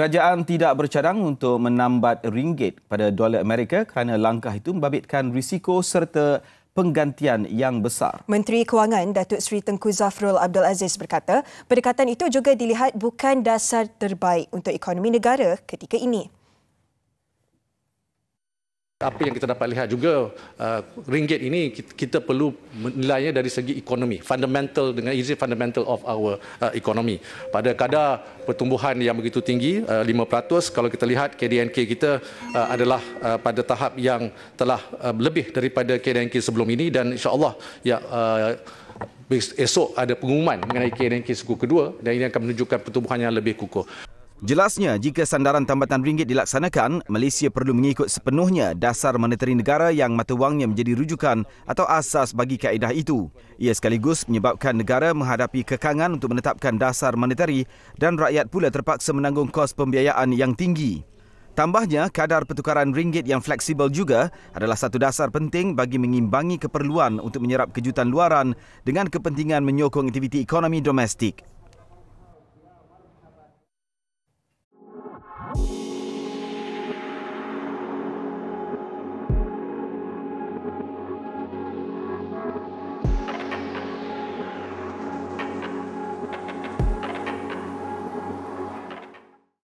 Kerajaan tidak bercadang untuk menambat ringgit pada dolar Amerika kerana langkah itu membabitkan risiko serta penggantian yang besar. Menteri Kewangan Datuk Seri Tengku Zafrul Abdul Aziz berkata, pendekatan itu juga dilihat bukan dasar terbaik untuk ekonomi negara ketika ini. Apa yang kita dapat lihat juga uh, ringgit ini kita, kita perlu menilainya dari segi ekonomi fundamental dengan easy fundamental of our uh, economy pada kadar pertumbuhan yang begitu tinggi uh, 5% kalau kita lihat KDNK kita uh, adalah uh, pada tahap yang telah uh, lebih daripada KDNK sebelum ini dan insyaallah ya uh, esok ada pengumuman mengenai KDNK suku kedua dan ini akan menunjukkan pertumbuhan yang lebih kukuh Jelasnya, jika sandaran tambatan ringgit dilaksanakan, Malaysia perlu mengikut sepenuhnya dasar moneteri negara yang mata wangnya menjadi rujukan atau asas bagi kaedah itu. Ia sekaligus menyebabkan negara menghadapi kekangan untuk menetapkan dasar moneteri dan rakyat pula terpaksa menanggung kos pembiayaan yang tinggi. Tambahnya, kadar pertukaran ringgit yang fleksibel juga adalah satu dasar penting bagi mengimbangi keperluan untuk menyerap kejutan luaran dengan kepentingan menyokong aktiviti ekonomi domestik.